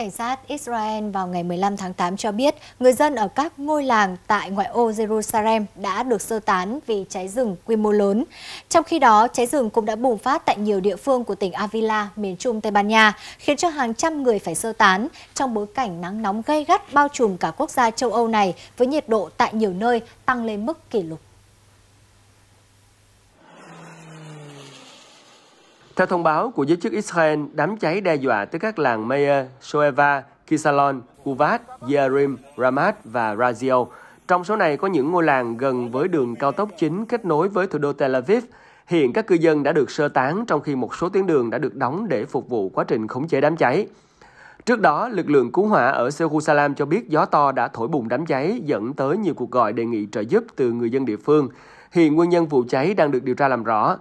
Cảnh sát Israel vào ngày 15 tháng 8 cho biết người dân ở các ngôi làng tại ngoại ô Jerusalem đã được sơ tán vì cháy rừng quy mô lớn. Trong khi đó, cháy rừng cũng đã bùng phát tại nhiều địa phương của tỉnh Avila, miền trung Tây Ban Nha, khiến cho hàng trăm người phải sơ tán trong bối cảnh nắng nóng gay gắt bao trùm cả quốc gia châu Âu này với nhiệt độ tại nhiều nơi tăng lên mức kỷ lục. Theo thông báo của giới chức Israel, đám cháy đe dọa tới các làng Meir, Shoeva, Kisalon, Uvat, Yerim, Ramat và Raziel. Trong số này có những ngôi làng gần với đường cao tốc chính kết nối với thủ đô Tel Aviv. Hiện các cư dân đã được sơ tán trong khi một số tuyến đường đã được đóng để phục vụ quá trình khống chế đám cháy. Trước đó, lực lượng cứu hỏa ở Jerusalem cho biết gió to đã thổi bùng đám cháy dẫn tới nhiều cuộc gọi đề nghị trợ giúp từ người dân địa phương. Hiện nguyên nhân vụ cháy đang được điều tra làm rõ.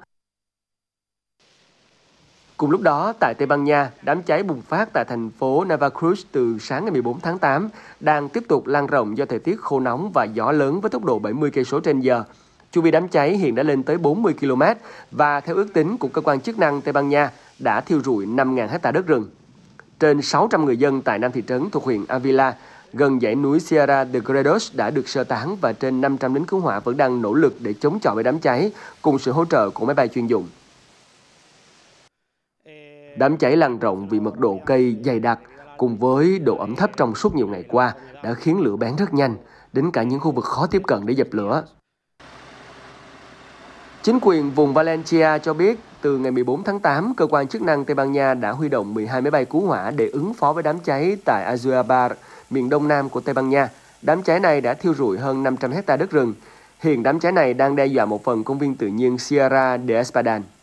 Cùng lúc đó, tại Tây Ban Nha, đám cháy bùng phát tại thành phố Navacruz từ sáng ngày 14 tháng 8 đang tiếp tục lan rộng do thời tiết khô nóng và gió lớn với tốc độ 70 cây số trên giờ. Chu vi đám cháy hiện đã lên tới 40 km và theo ước tính của cơ quan chức năng Tây Ban Nha đã thiêu rụi 5.000 hecta đất rừng. Trên 600 người dân tại năm thị trấn thuộc huyện Avila gần dãy núi Sierra de Gredos đã được sơ tán và trên 500 lính cứu hỏa vẫn đang nỗ lực để chống chọi với đám cháy cùng sự hỗ trợ của máy bay chuyên dụng. Đám cháy lan rộng vì mật độ cây dày đặc cùng với độ ẩm thấp trong suốt nhiều ngày qua đã khiến lửa bén rất nhanh, đến cả những khu vực khó tiếp cận để dập lửa. Chính quyền vùng Valencia cho biết từ ngày 14 tháng 8, cơ quan chức năng Tây Ban Nha đã huy động 12 máy bay cứu hỏa để ứng phó với đám cháy tại Azuabar, miền đông nam của Tây Ban Nha. Đám cháy này đã thiêu rụi hơn 500 hecta đất rừng. Hiện đám cháy này đang đe dọa một phần công viên tự nhiên Sierra de Espadan.